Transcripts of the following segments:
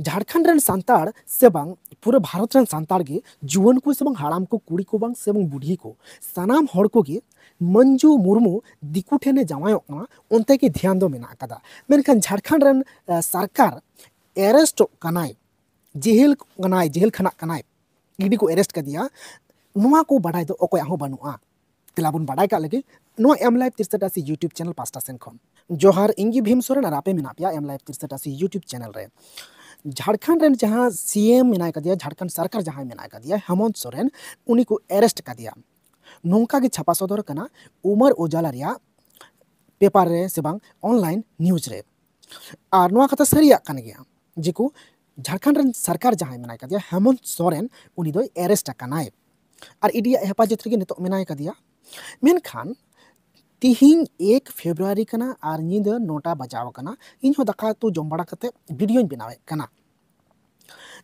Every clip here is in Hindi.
झारखंड रन सानताड़ से बांग पूरे भारत रन सानताड़ के जुवन को से बांग हाड़ाम को कुड़ी को बांग से बांग बुढ़ी को सनाम हड़ को गे मंजू मुर्मू दिकू ठेने जामायों ना उनते के ध्यान दो मेना कदा मेनखान झारखंड रन सरकार एरेस्ट कनाय जेहेल कनाय जेहेल खना कनाय इडी को एरेस्ट कर दिया नुआ को बड़ाई दो ओकोया हो बनुआ तेलाबन बड़ाई का लगे नुआ एम लाइव तिरसठ आसी यूट्यूब चैनल पास्टा सेन खन जोहार इंगी भीम सोरेन और आपे मेना पेया एम लाइव तिरसठ आसी यूट्यूब चैनल रे ᱡᱷᱟᱲᱠᱷᱚᱸᱰ ᱨᱮᱱ ᱡᱟᱦᱟᱸ ᱥᱤᱮᱢ ᱢᱮᱱᱟᱭ ᱠᱟᱫᱮᱭᱟ ᱡᱷᱟᱲᱠᱷᱚᱸᱰ ᱥᱚᱨᱠᱟᱨ ᱡᱟᱦᱟᱸᱭ ᱢᱮᱱᱟᱭ ᱠᱟᱫᱮᱭᱟ ᱦᱮᱢᱚᱱᱛ ᱥᱚᱨᱮᱱ ᱩᱱᱤ ᱠᱚ ᱮᱨᱮᱥᱴ ᱠᱟᱫᱮᱭᱟ ᱱᱚᱝᱠᱟ ᱜᱮ ᱪᱷᱟᱯᱟ ᱥᱚᱫᱚᱨ ᱠᱟᱱᱟ ᱩᱢᱟᱨ ᱳᱡᱟᱞᱟ ᱨᱮᱭᱟᱜ ᱯᱮᱯᱟᱨ ᱨᱮ ᱥᱮ ᱵᱟᱝ ᱚᱱᱞᱟᱭᱤᱱ ᱱᱤᱭᱩᱡᱽ ᱨᱮ ᱟᱨ ᱱᱚᱣᱟ ᱠᱟᱛᱷᱟ ᱥᱟᱹᱨᱤᱭᱟᱜ ᱠᱟᱱ ᱜᱮᱭᱟ ᱡᱮᱠᱚ झारखंड सरकार जहाँ मेना हेमंत सोरेन उनी एरेस्ट अकानाय और इडिया हेफाजत नित मेना ᱛᱤᱦᱤᱧ ᱮᱠ ᱯᱷᱮᱵᱽᱨᱩᱣᱟᱨᱤ ᱠᱟᱱᱟ ᱟᱨ ᱧᱤᱫᱟᱹ ᱱᱚᱴᱟ ᱵᱟᱡᱟᱣ ᱠᱟᱱᱟ ᱤᱧᱦᱚᱸ ᱫᱟᱠᱟ ᱩᱛᱩ ᱡᱚᱢ ᱵᱟᱲᱟ ᱠᱟᱛᱮᱫ ᱵᱷᱤᱰᱤᱭᱳᱧ ᱵᱮᱱᱟᱣᱮᱫ ᱠᱟᱱᱟ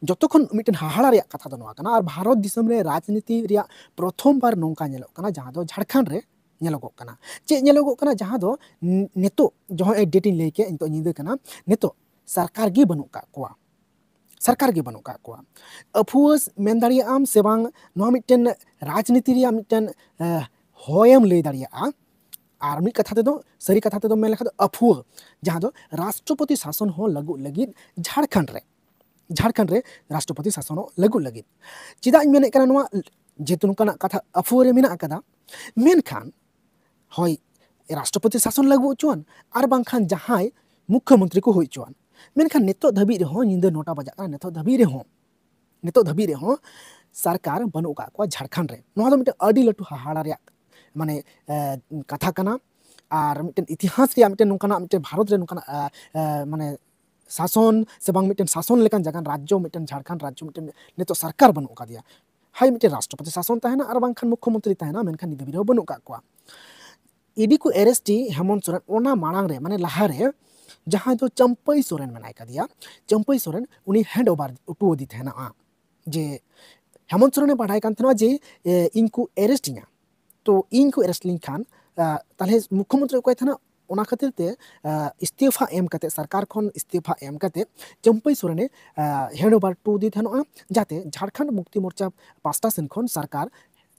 ᱡᱚᱛᱚ ᱠᱷᱚᱱ ᱢᱤᱫᱴᱮᱱ ᱦᱟᱦᱟᱲᱟ ᱨᱮᱭᱟᱜ ᱠᱟᱛᱷᱟ ᱫᱚ ᱱᱚᱣᱟ ᱠᱟᱱᱟ ᱟᱨ ᱵᱷᱟᱨᱚᱛ ᱫᱤᱥᱚᱢ ᱨᱮ ᱨᱟᱡᱽᱱᱤᱛᱤ ᱨᱮᱭᱟᱜ ᱯᱨᱚᱛᱷᱚᱢ ᱵᱟᱨ ᱱᱚᱝᱠᱟ ᱧᱮᱞᱚᱜ ᱠᱟᱱᱟ ᱡᱟᱦᱟᱸ ᱫᱚ ᱡᱷᱟᱲᱠᱷᱚᱸᱰ ᱨᱮ ᱧᱮᱞᱚᱜᱚᱜ ᱠᱟᱱᱟ ᱪᱮᱫ ᱧᱮᱞᱚᱜᱚᱜ ᱠᱟᱱᱟ ᱡᱟᱦᱟᱸ ᱫᱚ ᱱᱤᱛᱚᱜ ᱡᱟᱦᱟᱸ ᱰᱮᱴ ᱤᱧ ᱞᱟᱹᱭ ᱠᱮᱫ ᱱᱤᱛᱚᱜ ᱧᱤᱫᱟᱹ ᱠᱟᱱᱟ ᱱᱤᱛᱚᱜ सरकार की बनू का सरकार की बनू का अफुआ मेन दाड़ियाम से बांग मिट्टन राजनीति मिट्टन होयम लई दाड़िया आर कथा तेद सारी कथा तेद अफुह जहाँ राष्ट्रपति शासन हो लगू लगी झारखंड रे झारखंड रे राष्ट्रपति शासन लगू लगी चेदा जेतु नौकाना कथा अफुहरे मेकदा मेखान राष्ट्रपति शासन लगू अचुन और बाखान जहाँ मुख्यमंत्री को होचुन मेखान नितो धाबी रहे निंदे नोटा बजा नित धाबी रहे नितो धाबी रहे सरकार बनू का झारखंड रे मिट्टी लटू माने कथा कना और मिटन इतिहास नौकाना मिटन भारत नौकाना माने शासन से मिटन शासन लेकान जगह राज्य मिटन झारखंड राज्य मिटन नित सरकार बनू का दिया हाई मिटन राष्ट्रपति शासन तहना और बांखान मुख्यमंत्री तहना मेनखान निधि बिरो बनू का कोआ इडी को एरएसटी हेमंत सोरेन ओना माड़ांग रे माने लाहा रे जहां दो चंपई सोरेन बनाय का दिया चंपई सोरेन उनी हैंड ओवर उटू दी तहना जे हेमंत सोरेन पढ़ाई जे इनको एरेस्टिंग तो इन को एरेस्ट लिंग खान तहे मुख्यमंत्री कह ओना खातिर ते इस्तीफा एम कते सरकार खन इस्तीफा एम कते चंपई सोरेने हेनोबार टू दि थनो जाते झारखंड मुक्ति मोर्चा पास्टा सेन खन सरकार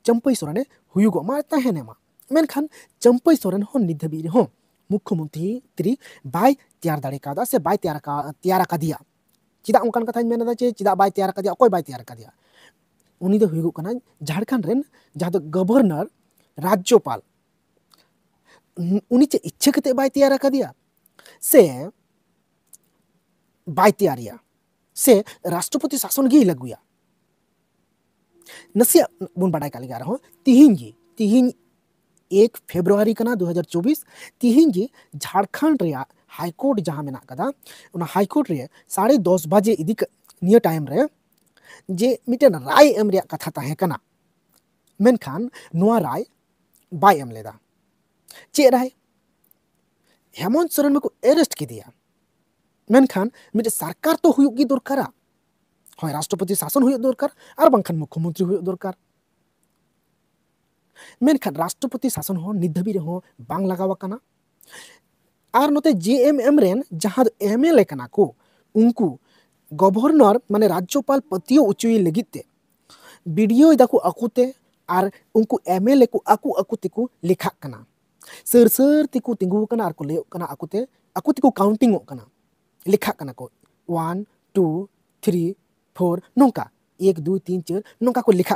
चंपई सोरेने हुयुगो मा ता हेनेमा मेनखान चंपई सोरेन हो निधबीर हो मुख्यमंत्री त्रि बाय तैयार दाड़े का से बाय तैयार का तैयार का दिया चिदा उनकन कथा मेन दा जे चिदा बाय तैयार का दिया कोई बाय तैयार का दिया उनी दो तो हुयुगो कना झारखंड रेन जहा तो गवर्नर राज्यपाल उन्नी चे इच्छेकृत बैतार रखा से बैतार से राष्ट्रपति शासन गई लगू नसिया बन बाढ़ तिहिंगी तिहिंग एक फेब्रुआरी का दो हजार चौबीस तिहिंगी झारखंड हाईकोर्ट जहाँ मेकदा हाईकोर्ट रे साढ़े दस बजे इदी निया टाइम रे जे मिटन राय एम कथा तहकना मेनखान रहा बाई एम लेदा चेद है हेमंत सोरेन बाकु एरेस्ट किदिया मेनखान मिटे सरकार तो हुयुग की दरकारा हाँ राष्ट्रपति शासन हुयुग दरकार और बांखान मुख्यमंत्री हुयुग दरकार मेनखान राष्ट्रपति शासन हो निद्धबी रे हो बांग लगावकाना आर नते जेएमएम रेन जहां एमएलए कना को उनको गवर्नर माने राज्यपाल पतियो उचुई लगीते वीडियो इदाकु अकुते और उनको एम एल ए को आकु आकु सर सर तीकु तिंगु करना आर को ले करना काउंटिंग हो को वन टू थ्री फोर नौका एक दो तीन चार नौका को लिखा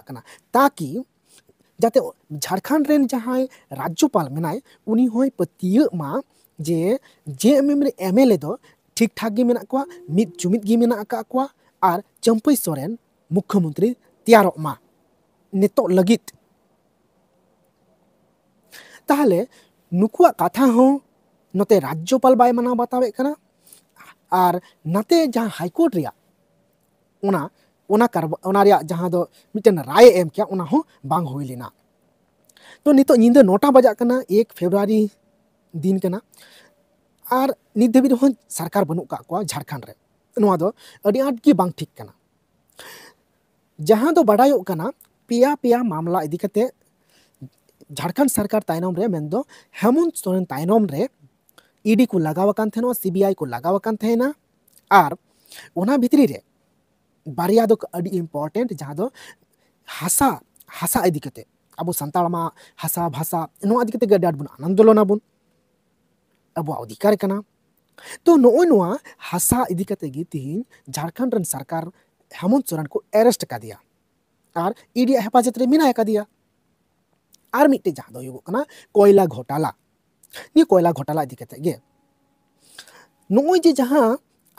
ताकि जाते झारखंड रेन जहाँ राज्यपाल में ना पतिये माँ J J M M L A ठीक ठाक गी मेना कुआ मित चंपई सोरेन मुख्यमंत्री तैयारो नितो लगित ताहले नुकुआ कथा हो नते राज्यपाल बाय मना बतावे कना आर नते जहां हाई कोर्ट रिया उना उना कर उना रिया जहां दो मिटन राय एम क्या उना हो बांग होई लेना तो नितो निंदे नोटा बजा कना 1 फेब्रुवारी दिन कना आर निधेबिर हो सरकार बनु का को झारखंड रे नुआ दो अडी की बांग ठीक कना जहां दो बडायो कना पिया पिया मामला इदी कते झारखंड सरकार तायनम रे मेन दो हेमंत सोरेन तायनम रे ईडी को लगाव कान थेनो सीबीआई को लगाव कान थेना आर उना भितरी रे बारिया दो अडी इंपोर्टेंट जहां दो हासा हासा इदी कते अब संतालमा हासा भाषा नो इदी कते गडाड बुन आंदोलन बुन अब अधिकार कना तो नोय नोआ हासा इदी कते गी तीन झारखंड रन सरकार हेमंत सोरेन को अरेस्ट का दिया और इडी हेफाजत मेका और मिट्टे जहाँ दोगा कयला घोटाला कयला घोटाला इतने नोजे जहाँ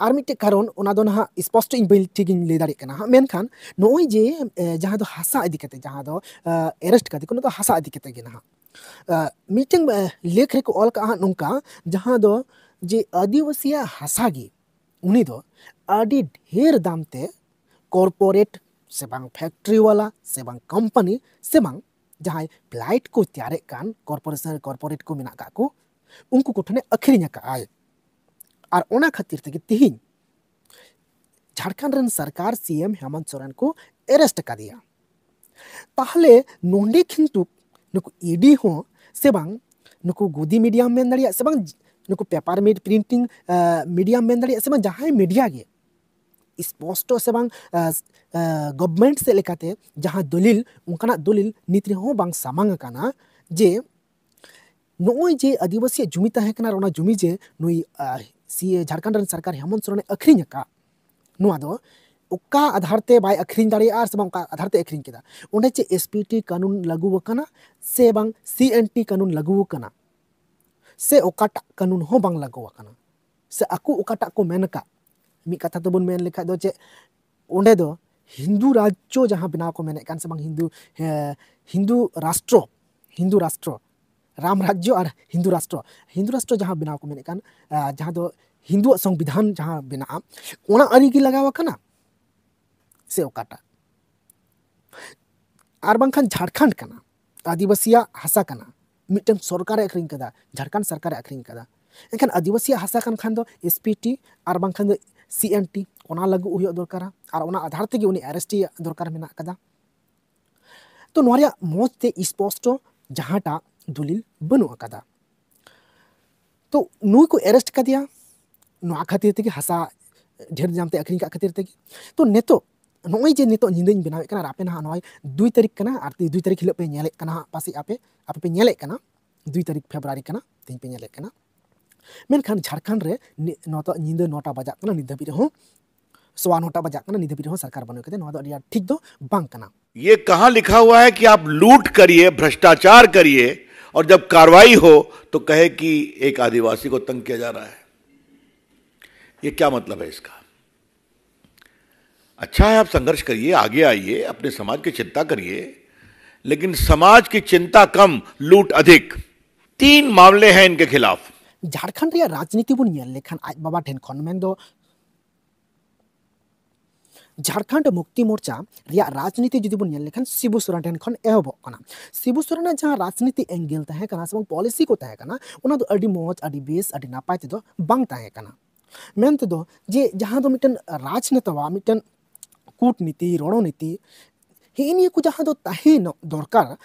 और मिट्टे कारण उना ना स्पष्ट ठीक लैदान हाँ नोजे जहाँ तो हासा इतने जहाँ एरेस्ट कर तो हासा इतने ना मिट्टे लेख रेक ऑल का नौका जहाँ दो जे आदिवासिया हासा गे ढेर दामते कॉर्पोरेट से बांग फैक्ट्री वाला से बांग कंपनी से बांग जहाँ फ्लाइट को तैयार कान कॉर्पोरेशन कॉर्पोरेट को मेना को उनको कोठने आए और ओना खातिर तक तीन झारखंड रन सरकार सीएम हेमंत सोरेन को एरेस्ट कर दिया ताहले नोंडे किंतु नुकु ईडी हो से बांग नुकु गोदी मीडिया में से बांग नुकु पेपर मेड प्रिंटिंग मीडिया में से बांग जहाँ मीडिया के स्पष्ट से बांग गवर्नमेंट से लेकाते दलिल उनका दलिल बांग सामांग जे नोई जे आदिवासी जुमी तहकना जुमी जे नोई झारखंड सरकार हेमंत सोरेन अखरी नका नुआ दो उका आधार ते बाय अखरी दारे आर से बांग कानून लागू वकना से एन टी कानून लागू वकना से ओकाटा कानून हो लागू वकना से अकु ओकाटा को मेनका मी कथा तो बन मेन लेखा दो चे हिंदू राज्यो जहाँ बना को मेने से बंग हिंदू हिंदू राष्ट्र हिंदू राष्ट्र राम राज्य और हिंदू राष्ट्र हिंदू राष्ट्र जहाँ बना को मेने जहाँ हिंदू संविधान जहाँ बना ओना अरी से ओकाटा आर बंखान झारखंड का आदिवासिया हासा मिट्टन मिटम सरकार अखरीन कदा झारखंड सरकार अखरीन कदा एखन हासा खान दो एसपीटी आर बंखान दो सी एन टी लागू दरकार और आधार तक आर एस दरकार तो मजते स्पष्ट जहाँटा दलिल बनूका तो नई को एरेस्ट खातिर तक हासा ढेर जम आखिरी खातिर तक तो नित नई नित बनाए कर आपे ना दु तारीख का आरती दु तारीख हिल पे पास आपे आपे पे दु तारीख का तीन पे मेखान झारखंड ᱨᱮ ᱱᱚᱛᱚ बजा ᱱᱚᱴᱟ ᱵᱟᱡᱟᱜ ᱠᱟᱱᱟ सवा नोटा बजा कर निधि भी सरकार बनो कहते नवा ठीक तो बांग ये कहा लिखा हुआ है कि आप लूट करिए भ्रष्टाचार करिए और जब कार्रवाई हो तो कहे कि एक आदिवासी को तंग किया जा रहा है ये क्या मतलब है इसका अच्छा है आप संघर्ष करिए आगे आइए अपने समाज की चिंता करिए लेकिन समाज की चिंता कम लूट अधिक तीन मामले हैं इनके खिलाफ झारखंड राजनीति बन आज बाबा ठेन खन झारखंड मुक्ति मोर्चा रिया राजनीति जुदी बन लेखान शिबू सोरेन ठेन खन एहबना शिबू सोरेन जहाँ राजनीति एंगल से पॉलिसी को मज बेस नपाय तेद जे जहाँ मिटन राजनेता मिटन कूटनीति रणनीति हे को जहाँ दरकार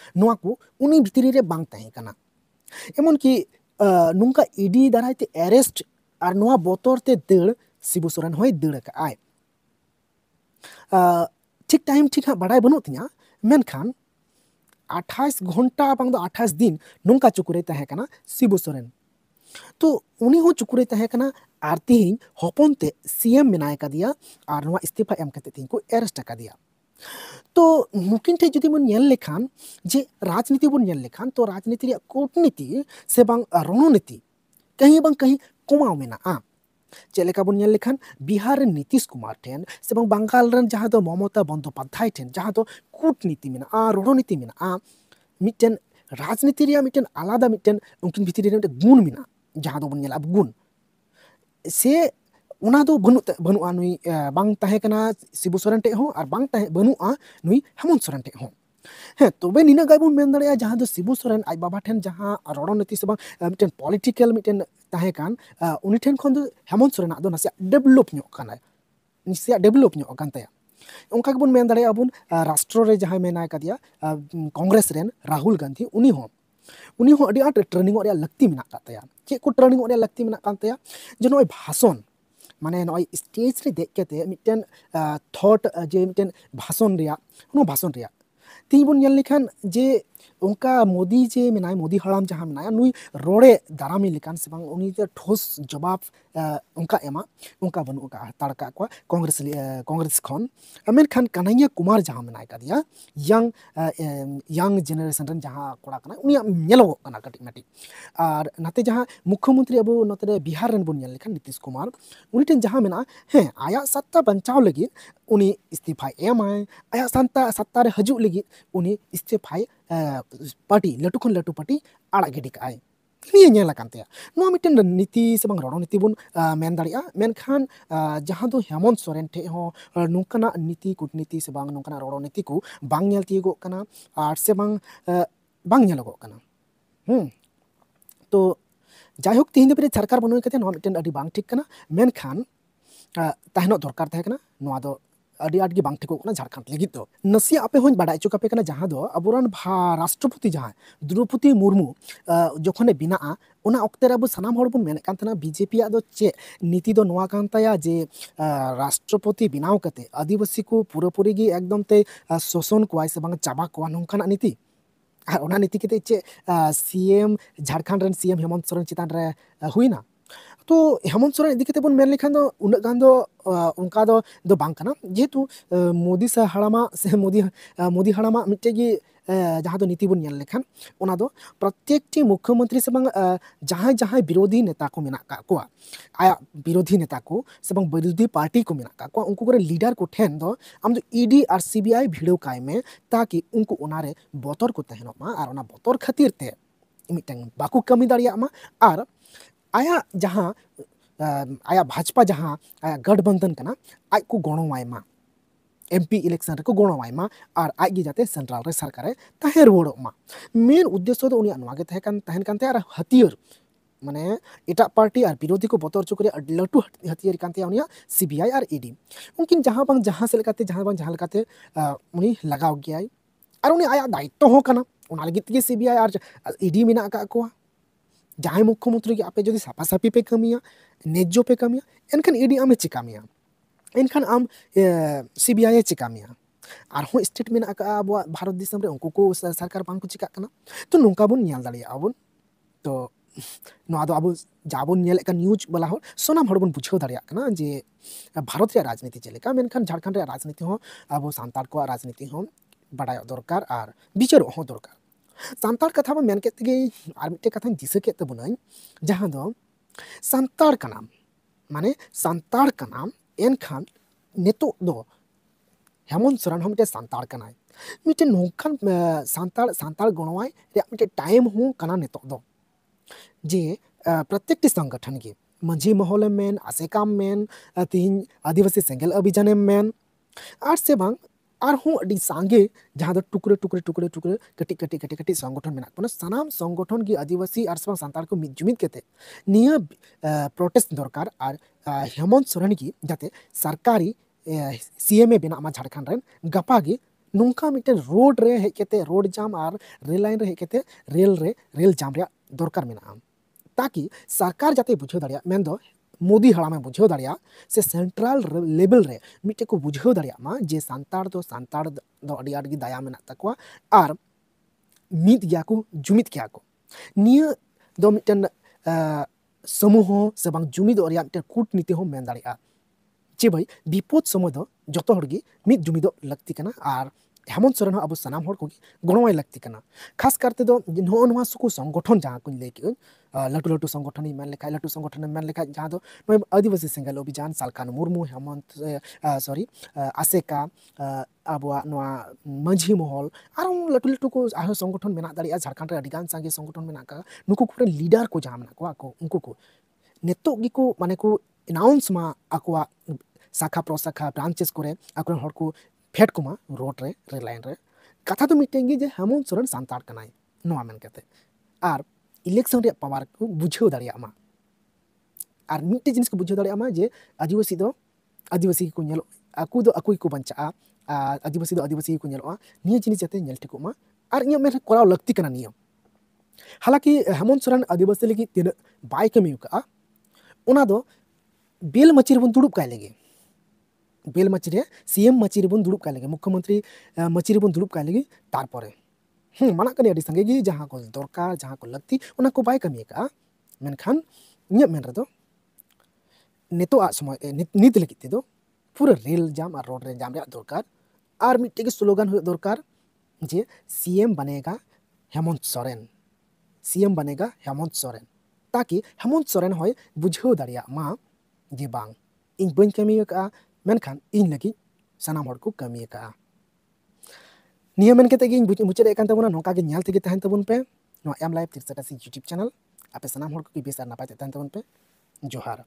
भितरी एमन की ᱱᱚᱝᱠᱟ ᱤᱰᱤ ᱫᱟᱨᱟᱭᱛᱮ ᱮᱨᱮᱥᱴ ᱟᱨ ᱱᱚᱣᱟ ᱵᱚᱛᱚᱨᱛᱮ ᱫᱟᱹᱲ ᱥᱤᱵᱩ ᱥᱚᱨᱮᱱ ᱦᱚᱸᱭ ᱫᱟᱹᱲ ᱟᱠᱟᱫ ᱟᱭ ᱴᱷᱤᱠ ᱴᱟᱭᱤᱢ ᱴᱷᱤᱠ ᱦᱟᱸᱜ ᱵᱟᱰᱟᱭ ᱵᱟᱹᱱᱩᱜ ᱛᱤᱧᱟ ᱢᱮᱱᱠᱷᱟᱱ ᱟᱴᱷᱟᱥ ᱜᱷᱚᱱᱴᱟ ᱵᱟᱝ ᱫᱚ ᱟᱴᱷᱟᱥ ᱫᱤᱱ ᱱᱚᱝᱠᱟ ᱪᱩᱠᱩᱨᱮ ᱛᱟᱦᱮᱸ ᱠᱟᱱᱟ ᱥᱤᱵᱩ ᱥᱚᱨᱮᱱ ᱛᱚ ᱩᱱᱤ ᱦᱚᱸ ᱪᱩᱠᱩᱨᱮ ᱛᱟᱦᱮᱸ ᱠᱟᱱᱟ ᱟᱨ ᱛᱤᱦᱤᱧ ᱦᱚᱯᱚᱱᱛᱮ ᱥᱤᱮᱢ ᱢᱮᱱᱟᱭ ᱠᱟᱫᱮᱭᱟ ᱟᱨ ᱱᱚᱣᱟ ᱤᱥᱛᱤᱯᱷᱟ ᱮᱢ ᱠᱟᱛᱮ ᱛᱤᱦᱤᱧ ᱠᱚ ᱮᱨᱮᱥᱴ ᱟᱠᱟᱫᱮᱭᱟ ᱛᱚ ᱱᱩᱠᱤᱱ ᱴᱷᱮᱱ ᱡᱩᱫᱤ ᱵᱚᱱ ᱧᱮᱞ ᱞᱮᱠᱷᱟᱱ ᱡᱮ ᱨᱟᱡᱽᱱᱤᱛᱤ ᱵᱚᱱ ᱧᱮᱞ ᱞᱮᱠᱷᱟᱱ ᱛᱚ ᱨᱟᱡᱽᱱᱤᱛᱤ ᱨᱮᱭᱟᱜ ᱠᱩᱴᱱᱤᱛᱤ ᱥᱮ ᱵᱟᱝ ᱨᱚᱱᱚᱱᱤᱛᱤ ᱠᱟᱹᱦᱤ ᱵᱟᱝ ᱠᱟᱹᱦᱤ ᱠᱚᱢᱟᱣ ᱢᱮᱱᱟᱜᱼᱟ ᱪᱮᱫ ᱞᱮᱠᱟ ᱵᱚᱱ ᱧᱮᱞ ᱞᱮᱠᱷᱟᱱ ᱵᱤᱦᱟᱨ ᱨᱮᱱ ᱱᱤᱛᱤᱥ ᱠᱩᱢᱟᱨ ᱴᱷᱮᱱ ᱥᱮ ᱵᱟᱝ ᱵᱟᱝᱜᱟᱞ ᱨᱮᱱ ᱡᱟᱦᱟᱸ ᱫᱚ ᱢᱚᱢᱚᱛᱟ ᱵᱚᱱᱫᱳᱯᱟধ্যাᱭ ᱴᱷᱮᱱ ᱡᱟᱦᱟᱸ ᱫᱚ ᱠᱩᱴᱱᱤᱛᱤ ᱢᱮᱱᱟᱜᱼᱟ ᱨᱚᱲᱚᱱᱤᱛᱤ ᱢᱮᱱᱟᱜᱼᱟ ᱢᱤᱫᱴᱮᱱ ᱨᱟᱡᱽᱱᱤᱛᱤ ᱨᱮᱭᱟᱜ ᱢᱤᱫᱴᱮᱱ ᱟᱞᱟᱫᱟ ᱢᱤᱫᱴᱮᱱ ᱩᱱᱠᱤᱱ ᱵᱷᱤᱛᱨᱤ ᱨᱮ ᱢᱤᱫᱴᱮᱱ ᱜᱩᱱ ᱢᱮᱱᱟᱜᱼᱟ ᱡᱟᱦᱟᱸ ᱫᱚᱵᱚᱱ ᱧᱮᱞᱟ ᱜᱩᱱ ᱥᱮ बनू नु शिबू सोरेन टेहों बनूआ नु हेमंत सोरेन टेहों हाँ तब नीना गई बन दें जहाँ शिबू सोरेन आज बाबा ठेन जहाँ रड़न नीति से मिट्ट पलिटिकल मिट्टन उन्हीं खन हेमंत सोरेन ना डेवलप निसे डेवलप उनकाबन मन दबन राष्ट्रे जहाँ मेना कॉग्रेस राहुल गांधी उन्हीं उन्हीं ट्रेनिंग लाती मेना चेक को ट्रेनिंग लाती मेना जो भाषण ᱢᱟᱱᱮ ᱱᱚᱜᱼᱚᱭ ᱥᱴᱮᱡ ᱨᱮ ᱫᱮᱡ ᱠᱟᱛᱮ ᱢᱤᱫᱴᱮᱱ ᱛᱷᱚᱴ ᱡᱮ ᱢᱤᱫᱴᱮᱱ ᱵᱷᱟᱥᱚᱱ ᱨᱮᱭᱟᱜ ᱚᱱᱟ ᱵᱷᱟᱥᱚᱱ ᱨᱮᱭᱟᱜ ᱛᱮᱦᱤᱧ ᱵᱚᱱ ᱧᱮᱞ ᱞᱮᱠᱷᱟᱱ ᱡᱮ उनका मोदी जे मेना मोदी हड़ाम जहाँ मेना नु रोड़े दारामीन से ठोस जवाब उनका एमा उनका बनू का ताड़का को कांग्रेस कांग्रेस खन अमीन खान कन्हैया कुमार जहाँ मेना यंग यंग जेनरेशन रन जहाँ कोड़ा कना कटी मटी और नाते जहाँ मुख्यमंत्री अब नतरे बिहार रन बुन नीतीश कुमार उनी जहाँ मेना हे आया सत्ता बचाव लगी उनी इस्तीफा एम आया सत्ता हजू लगी उनी इस्तीफा पार्टी लाटू लाटू पार्टी आड़ गिडी कह नीति से रणनीति बन दिन जहाँ हेमंत सोरेन ठेह नौकान नीति कूटनीति से नौकान रणनीति को बाल तीगोगना से हम्म। तो जैक तीन दिन सरकार बनुकते ठीक है मेखान तहन दरकार ᱟᱹᱰᱤ ᱟᱴᱜᱮ ᱵᱟᱝ ᱴᱷᱤᱠᱚᱜ ᱠᱟᱱᱟ ᱡᱷᱟᱲᱠᱷᱚᱸᱰ ᱞᱟᱹᱜᱤᱫ ᱫᱚ ᱱᱟᱥᱮ ᱟᱯᱮ ᱦᱚᱸᱧ ᱵᱟᱰᱟᱭ ᱦᱚᱪᱚ ᱠᱟᱯᱮ ᱠᱟᱱᱟ ᱡᱟᱦᱟᱸ ᱫᱚ ᱟᱵᱚᱨᱮᱱ ᱨᱟᱥᱴᱨᱚᱯᱚᱛᱤ ᱡᱟᱦᱟᱸᱭ ᱫᱨᱳᱯᱚᱫᱤ ᱢᱩᱨᱢᱩ ᱡᱚᱠᱷᱚᱱᱮ ᱵᱮᱱᱟᱜᱼᱟ ᱚᱱᱟ ᱚᱠᱛᱮ ᱨᱮ ᱟᱵᱚ ᱥᱟᱱᱟᱢ ᱦᱚᱲ ᱵᱚᱱ ᱢᱮᱱᱮᱫ ᱠᱟᱱ ᱛᱟᱦᱮᱱᱟ ᱵᱤᱡᱮᱯᱤᱭᱟᱜ ᱫᱚ ᱪᱮᱫ ᱱᱤᱛᱤ ᱫᱚ ᱱᱚᱣᱟ ᱠᱟᱱ ᱛᱟᱭᱟ ᱡᱮ ᱨᱟᱥᱴᱨᱚᱯᱚᱛᱤ ᱵᱮᱱᱟᱣ ᱠᱟᱛᱮ ᱟᱹᱫᱤᱵᱟᱹᱥᱤ ᱠᱚ ᱯᱩᱨᱟᱹᱯᱩᱨᱤ ᱜᱮ ᱮᱠᱫᱚᱢ ᱛᱮ ᱥᱳᱥᱚᱱ ᱠᱚᱣᱟᱭ ᱥᱮ ᱵᱟᱝ ᱪᱟᱵᱟ ᱠᱚᱣᱟ ᱱᱚᱝᱠᱟᱱᱟᱜ ᱱᱤᱛᱤ ᱟᱨ ᱚᱱᱟ ᱱᱤᱛᱤ ᱠᱟᱛᱮ ᱪᱮᱫ ᱥᱤ ᱮᱢ ᱡᱷᱟᱲᱠᱷᱚᱸᱰ ᱨᱮᱱ ᱥᱤ ᱮᱢ ᱦᱮᱢᱚᱱᱛ ᱥᱚᱨᱮᱱ ᱪᱮᱛᱟᱱ ᱨᱮ ᱦᱩᱭᱱᱟ तो हेमंत सोरेन इदीकते मन लेखान उनका जेहेतु मोदी से हड़ामा से मोदी मोदी हड़ामा मिट्टी जहाँ नीति बन लेखान प्रत्येक मुख्यमंत्री से जहाँ जहाँ विरोधी नेता को आया विरोधी नेता को से विरोधी पार्टी को मेरा को उनको करे लीडर को ठेन दो आम तो ईडी e और सीबीआई भिड़ो कई में ताकि उनको उनारे बतर को तहनोमा और बतर खातिर ते मिटेंग बाकु कमी दाड़ियामा और आया जहाँ आया भाजपा जहाँ आया गठबंधन करना आज को गणों एमपी इलेक्शन को को गणों और आज जाते सेंट्रल रे सरकार तहे रुआड़ा मेन उद्देश्य तो उनके तहन हथियार माने एटा पार्टी और विरोधी को बतर चुक लटू हथियार सी बी आई और इडी e उनकिन जहाँ बांग जहाँ से लगाते जहाँ बांग जहाँ लगाते उन्हें लगाव गया और उन्हें आया दायित्व हो करना उन लगे सीबीआई और ईडी मेना जहाँ मुख्यमंत्री आपे जो साफासाफी पे कमिया नेजो पे कमिया एनखान इडी आम चिकामिया एनखान आम सीबीआई चिकामिया और स्टेट मे अब भारत उनको को सरकार बांको चिका तो नौका बन दबन तो अब जब न्यूज वाला हर सामान हर बन बुझे दाड़ा जे भारत राजनीति चलका मेखान झारखंड राजनीति अब सानी राजनीति बाढ़ दरकार और विचार दरकार सानतार कथा बन के मिट्टे कथा दिसा के तबना जहाँ सानतार कनाम माने सानतार कनाम एनखान नित हेमंत सोरेन हम सानतार कना मिट्टे नौकान सानतार सानतार गणवे टाइम हूँ नित जे प्रत्येक संगठन के मांझी महल मेन आसेकाम मेन तीन आदिवासी सेंगल अभिजान मेन और से बांग और सागे जहाँ तो टुकड़े टुकड़े टुकड़े टुकड़े कटी कटी कटी कटी संगठन मे सामान संगठन की आदिवासी और सान जुमित कहते निया प्रोटेस्ट दरकार और हेमंत सोरेन की जाते सरकारी सी एम ए बना झारखंड गपा गे नौका मिट्टे रोड रे हेते रोड जाम और रेल लाइन हेते रेल रे रेल जाम दरकार ताकि सरकार जाते बुझे दाया मोदी हाड़ में बुझे दाड़ा से सेंट्रल लेवल रे मिट्टे को बुझे दाड़ा मा जे सानार दो सानार दो दया मे तकवा और मित गया को जुमित गया को नियट समूह से जुमित मिट्टे कूटनीति दें दाड़ा चे भाई विपद समय जो मित जुमित लगती करना और ᱦᱮᱢᱚᱱᱛ ᱥᱚᱨᱮᱱ ᱦᱚᱸ ᱟᱵᱚ ᱥᱟᱱᱟᱢ ᱦᱚᱲ ᱠᱚᱜᱮ ᱜᱚᱲᱚᱣᱟᱭ ᱞᱟᱹᱠᱛᱤ ᱠᱟᱱᱟ ᱠᱷᱟᱥ ᱠᱟᱨᱛᱮ ᱫᱚ ᱱᱚᱜᱼᱚ ᱱᱚᱣᱟ ᱥᱩᱠᱩ ᱥᱚᱝᱜᱚᱴᱷᱚᱱ ᱡᱟᱦᱟᱸ ᱠᱚᱧ ᱞᱟᱹᱭ ᱠᱮᱜᱼᱟᱹᱧ ᱞᱟᱹᱴᱩ ᱞᱟᱹᱴᱩ ᱥᱚᱝᱜᱚᱴᱷᱚᱱ ᱤᱧ ᱢᱮᱱ ᱞᱮᱠᱷᱟᱡ ᱞᱟᱹᱴᱩ ᱥᱚᱝᱜᱚᱴᱷᱚᱱ ᱤᱧ ᱢᱮᱱ ᱞᱮᱠᱷᱟᱡ ᱡᱟᱦᱟᱸ ᱫᱚ ᱱᱚᱜᱼᱚᱭ ᱟᱹᱫᱤᱵᱟᱹᱥᱤ ᱥᱮᱸᱜᱮᱞ ᱚᱵᱷᱤᱡᱟᱱ ᱥᱟᱞᱠᱟᱱ ᱢᱩᱨᱢᱩ ᱦᱮᱢᱚᱱᱛ ᱥᱚᱨᱤ ᱟᱥᱮᱠᱟ ᱟᱵᱚᱣᱟᱜ ᱱᱚᱣᱟ ᱢᱟᱺᱡᱷᱤ ᱢᱚᱦᱚᱞ ᱟᱨᱦᱚᱸ ᱞᱟᱹᱴᱩ ᱞᱟᱹᱴᱩ ᱠᱚ ᱟᱨᱦᱚᱸ ᱥᱚᱝᱜᱚᱴᱷᱚᱱ ᱢᱮᱱᱟᱜ ᱫᱟᱲᱮᱭᱟᱜᱼᱟ ᱡᱷᱟᱲᱠᱷᱚᱸᱰ ᱨᱮ ᱟᱹᱰᱤᱜᱟᱱ ᱥᱟᱸᱜᱮ ᱥᱚᱝᱜᱚᱴᱷᱚᱱ ᱢᱮᱱᱟᱜ ᱟᱠᱟᱫᱟ ᱱᱩᱠᱩ ᱠᱚᱨᱮᱱ ᱞᱤᱰᱟᱨ ᱠᱚ ᱡᱟᱦᱟᱸ ᱢᱮᱱᱟᱜ ᱠᱚᱣᱟ ᱠᱚ ᱩᱱᱠᱩ ᱠᱚ ᱱᱤᱛᱚᱜ ᱜᱮᱠᱚ ᱢᱟᱱᱮ ᱠᱚ ᱮᱱᱟᱣᱩᱱᱥ ᱢᱟ ᱟᱠᱚᱣᱟᱜ ᱥᱟᱠᱷᱟ ᱯᱨᱚᱥᱟᱠᱷᱟ ᱵᱨᱟᱱᱪᱮᱥ ᱠᱚᱨᱮ ᱟᱠᱚᱨᱮᱱ ᱦᱚᱲ ᱠᱚ फेटकुमा रोड रे रे लाइन रे कथा तो मिटे जे हेमंत सोरेन सानतार कनाय इलेक्शन पावर को बुझेउ दड़ियामा आर मिटे जिनिस जे आदिवासी आदिवासी को नेल को बंचा आदिवासी दो आदिवासी को नेलवा नि जिनिस जते नेल टिकुमा मेरे कोराव लगती कना नियम हालांकि हेमंत सोरेन आदिवासी लगी तिन बाय कमी बिल मचिर बन दुडुब काय लेगे बेल मचिरे सीएम मचिरे बन दुड़ कालेगे मुख्यमंत्री मचिरे बन दुड़ कालेगे तार हम मना करने संगे की जहाँ को दरकार जहाँ को लगती उनका कमी का मैंने खान ये समय नित लगे तेज पूरा रेल जाम और रोड जाम या दरकार आर मिट्टी के स्लोगन हुए दरकार जी सीएम बनेगा हेमंत सोरेन सीएम बनेगा हेमंत सरें ताकि हेमंत सोरेन हो बुझे दरिया माँ जी बांग इन बन कमी ᱢᱮᱱᱠᱷᱟᱱ ᱤᱧ ᱞᱟᱹᱜᱤᱫ ᱥᱟᱱᱟᱢ ᱦᱚᱲ ᱠᱚ ᱠᱟᱹᱢᱤ ᱟᱠᱟᱜᱼᱟ ᱱᱤᱭᱟᱹ ᱢᱮᱱ ᱠᱟᱛᱮ ᱜᱮ ᱤᱧ ᱢᱩᱪᱟᱹᱫᱮᱫ ᱠᱟᱱ ᱛᱟᱵᱚᱱᱟ ᱱᱚᱝᱠᱟ ᱜᱮ ᱧᱮᱞ ᱛᱮᱜᱮ ᱛᱟᱦᱮᱱ ᱛᱟᱵᱚᱱ ᱯᱮ ᱱᱚᱣᱟ ᱮᱢ ᱞᱟᱭᱤᱵ ᱛᱤᱨᱥᱟᱴᱟᱥᱤ ᱤᱭᱩᱴᱤᱭᱩᱵ ᱪᱮᱱᱮᱞ ᱟᱯᱮ ᱥᱟᱱᱟᱢ ᱦᱚᱲ ᱠᱚᱜᱮ ᱵᱮᱥ ᱟᱨ ᱱᱟᱯᱟᱭ ᱛᱮ ᱛᱟᱦᱮᱱ ᱛᱟᱵᱚᱱ ᱯᱮ ᱡᱚᱦᱟᱨ